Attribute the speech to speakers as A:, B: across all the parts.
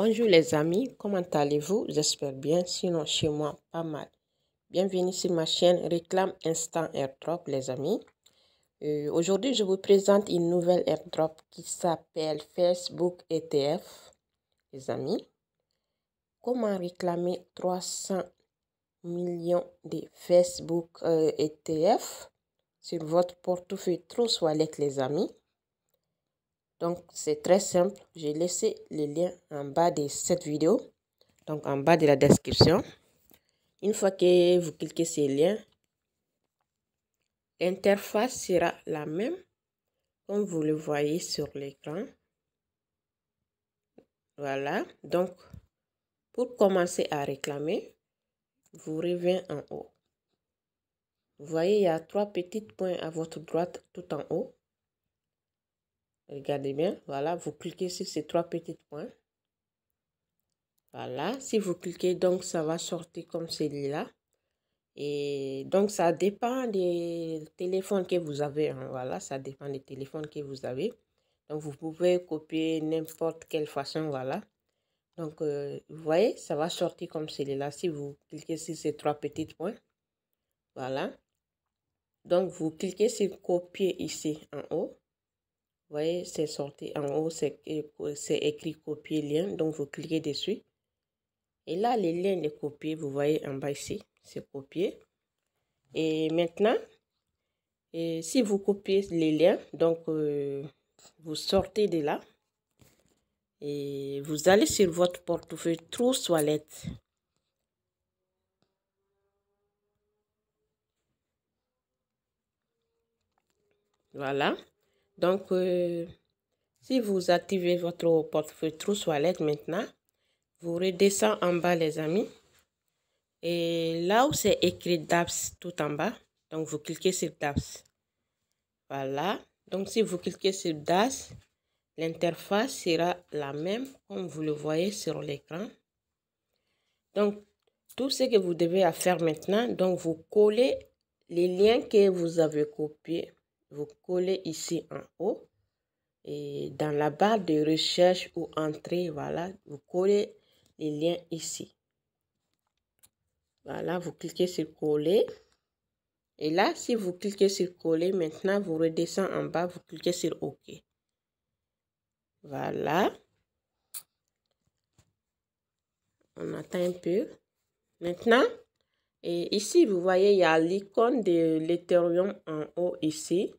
A: Bonjour les amis, comment allez-vous J'espère bien, sinon chez moi, pas mal. Bienvenue sur ma chaîne Réclame Instant Airdrop les amis. Euh, aujourd'hui, je vous présente une nouvelle airdrop qui s'appelle Facebook ETF les amis. Comment réclamer 300 millions de Facebook ETF euh, e sur votre portefeuille Trous Wallet les amis donc, c'est très simple. J'ai laissé le lien en bas de cette vidéo, donc en bas de la description. Une fois que vous cliquez sur le lien, l'interface sera la même comme vous le voyez sur l'écran. Voilà, donc pour commencer à réclamer, vous revenez en haut. Vous voyez, il y a trois petits points à votre droite tout en haut. Regardez bien. Voilà, vous cliquez sur ces trois petits points. Voilà, si vous cliquez, donc ça va sortir comme celui-là. Et donc, ça dépend des téléphones que vous avez. Hein. Voilà, ça dépend des téléphones que vous avez. Donc, vous pouvez copier n'importe quelle façon. Voilà. Donc, euh, vous voyez, ça va sortir comme celui-là. Si vous cliquez sur ces trois petits points. Voilà. Donc, vous cliquez sur copier ici en haut. Vous voyez, c'est sorti en haut, euh, c'est écrit copier lien. Donc, vous cliquez dessus. Et là, les liens les copier, Vous voyez en bas ici, c'est copié. Et maintenant, si vous copiez les liens, donc euh, vous sortez de là et vous allez sur votre portefeuille Trou Wallet. Voilà. Donc, euh, si vous activez votre portefeuille trousse wallet maintenant, vous redescendez en bas les amis. Et là où c'est écrit DAPS tout en bas, donc vous cliquez sur DAPS. Voilà. Donc si vous cliquez sur DAPS, l'interface sera la même comme vous le voyez sur l'écran. Donc tout ce que vous devez faire maintenant, donc vous collez les liens que vous avez copiés vous collez ici en haut et dans la barre de recherche ou entrée, voilà, vous collez les liens ici. Voilà, vous cliquez sur coller. Et là, si vous cliquez sur coller, maintenant vous redescendez en bas, vous cliquez sur OK. Voilà. On attend un peu. Maintenant, et ici, vous voyez, il y a l'icône de l'Ethereum en haut ici.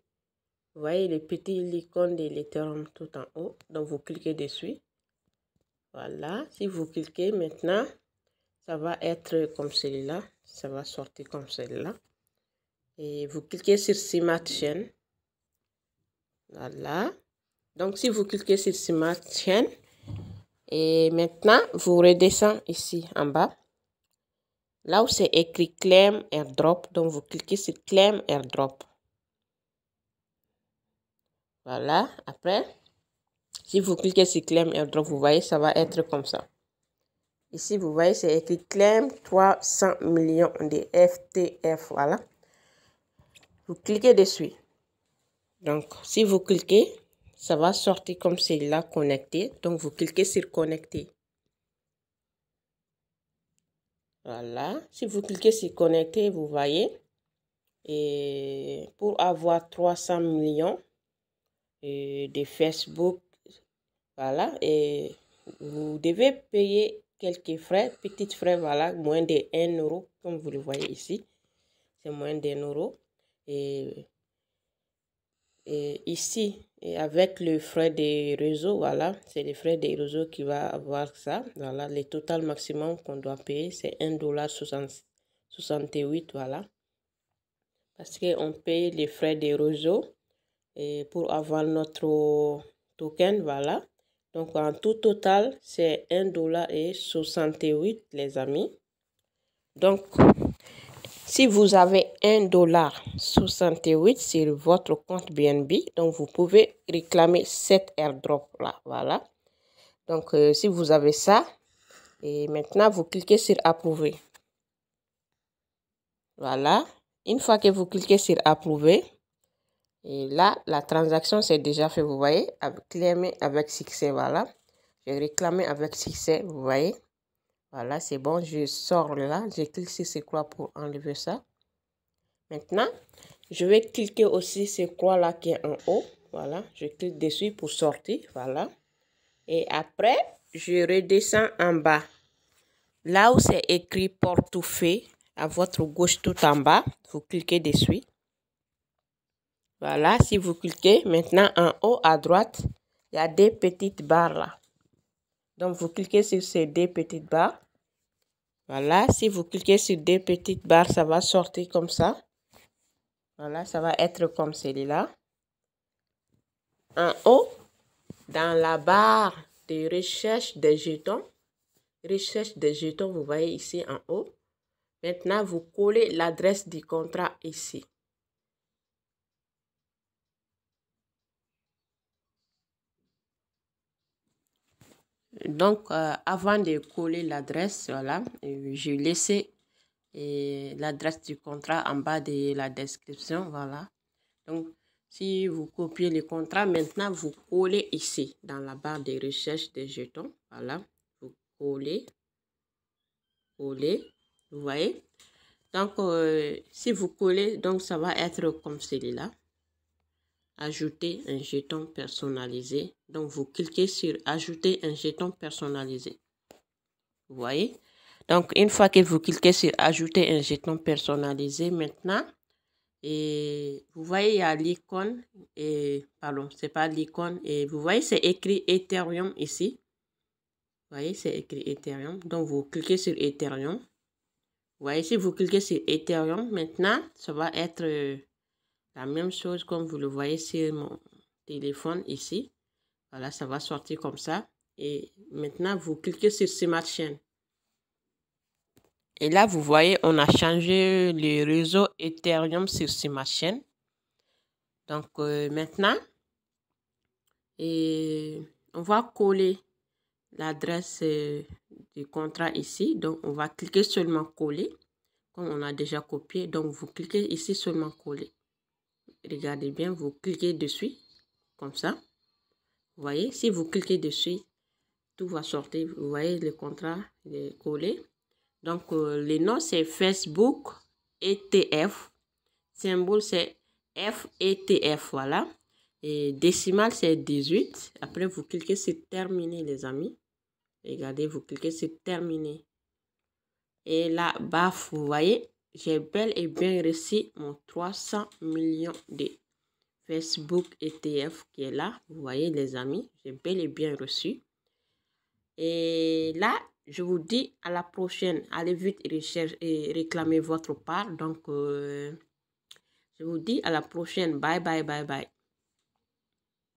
A: Vous voyez le petit icône de l'Ethereum tout en haut. Donc, vous cliquez dessus. Voilà. Si vous cliquez maintenant, ça va être comme celui-là. Ça va sortir comme celui-là. Et vous cliquez sur Smart Chain. Voilà. Donc, si vous cliquez sur Smart Chain, et maintenant, vous redescendez ici en bas. Là où c'est écrit Claim AirDrop, donc vous cliquez sur Claim AirDrop. Voilà, après, si vous cliquez sur Claim AirDrop, vous voyez, ça va être comme ça. Ici, vous voyez, c'est écrit Claim 300 millions de FTF, voilà. Vous cliquez dessus. Donc, si vous cliquez, ça va sortir comme c'est là connecté. Donc, vous cliquez sur connecter. Voilà. Si vous cliquez sur connecter, vous voyez. Et pour avoir 300 millions euh, de Facebook, voilà. Et vous devez payer quelques frais, petites frais, voilà, moins de 1 euro, comme vous le voyez ici. C'est moins d'un euro. Et et ici et avec le frais des réseaux, voilà, c'est le frais des réseaux qui va avoir ça. Voilà, le total maximum qu'on doit payer, c'est 68 voilà. Parce on paye les frais des réseaux et pour avoir notre token, voilà. Donc, en tout total, c'est dollar et 68 les amis. Donc, si vous avez 1,68$ 68 sur votre compte BNB, donc vous pouvez réclamer cet airdrop là. Voilà. Donc euh, si vous avez ça, et maintenant vous cliquez sur approuver. Voilà. Une fois que vous cliquez sur approuver, et là, la transaction s'est déjà fait, vous voyez, avec, avec succès, voilà. J'ai réclamé avec succès, vous voyez. Voilà, c'est bon. Je sors là. Je clique sur ce croix pour enlever ça. Maintenant, je vais cliquer aussi ce croix là qui est en haut. Voilà, je clique dessus pour sortir. Voilà. Et après, je redescends en bas. Là où c'est écrit portefeuille, à votre gauche tout en bas, vous cliquez dessus. Voilà, si vous cliquez, maintenant en haut à droite, il y a des petites barres là. Donc, vous cliquez sur ces deux petites barres. Voilà, si vous cliquez sur deux petites barres, ça va sortir comme ça. Voilà, ça va être comme celui-là. En haut, dans la barre de recherche des jetons, recherche des jetons, vous voyez ici en haut. Maintenant, vous collez l'adresse du contrat ici. Donc, euh, avant de coller l'adresse, voilà, euh, j'ai laissé euh, l'adresse du contrat en bas de la description, voilà. Donc, si vous copiez le contrat, maintenant, vous collez ici, dans la barre de recherche des jetons, voilà. Vous collez, collez, vous voyez. Donc, si vous collez, donc ça va être comme celui-là ajouter un jeton personnalisé. Donc, vous cliquez sur ajouter un jeton personnalisé. Vous voyez? Donc, une fois que vous cliquez sur ajouter un jeton personnalisé maintenant, et vous voyez, il y a l'icône, et pardon, c'est pas l'icône, et vous voyez, c'est écrit Ethereum ici. Vous voyez, c'est écrit Ethereum. Donc, vous cliquez sur Ethereum. Vous voyez, si vous cliquez sur Ethereum, maintenant, ça va être euh, la même chose comme vous le voyez sur mon téléphone ici. Voilà, ça va sortir comme ça. Et maintenant, vous cliquez sur Smart Chain. Et là, vous voyez, on a changé le réseau Ethereum sur Smart Donc, euh, maintenant, on va coller l'adresse euh, du contrat ici. Donc, on va cliquer seulement coller, comme on a déjà copié. Donc, vous cliquez ici seulement coller regardez bien, vous cliquez dessus, comme ça. Vous voyez, si vous cliquez dessus, tout va sortir. Vous voyez, le contrat est collé. Donc, euh, le nom, c'est Facebook ETF. Symbole, c'est FETF, e voilà. Et décimal, c'est 18. Après, vous cliquez sur terminer, les amis. Regardez, vous cliquez sur terminer. Et là, bas, vous voyez, j'ai bel et bien reçu mon 300 millions de Facebook ETF qui est là. Vous voyez les amis, j'ai bel et bien reçu. Et là, je vous dis à la prochaine. Allez vite recherche et réclamez votre part. Donc, euh, je vous dis à la prochaine. Bye, bye, bye, bye.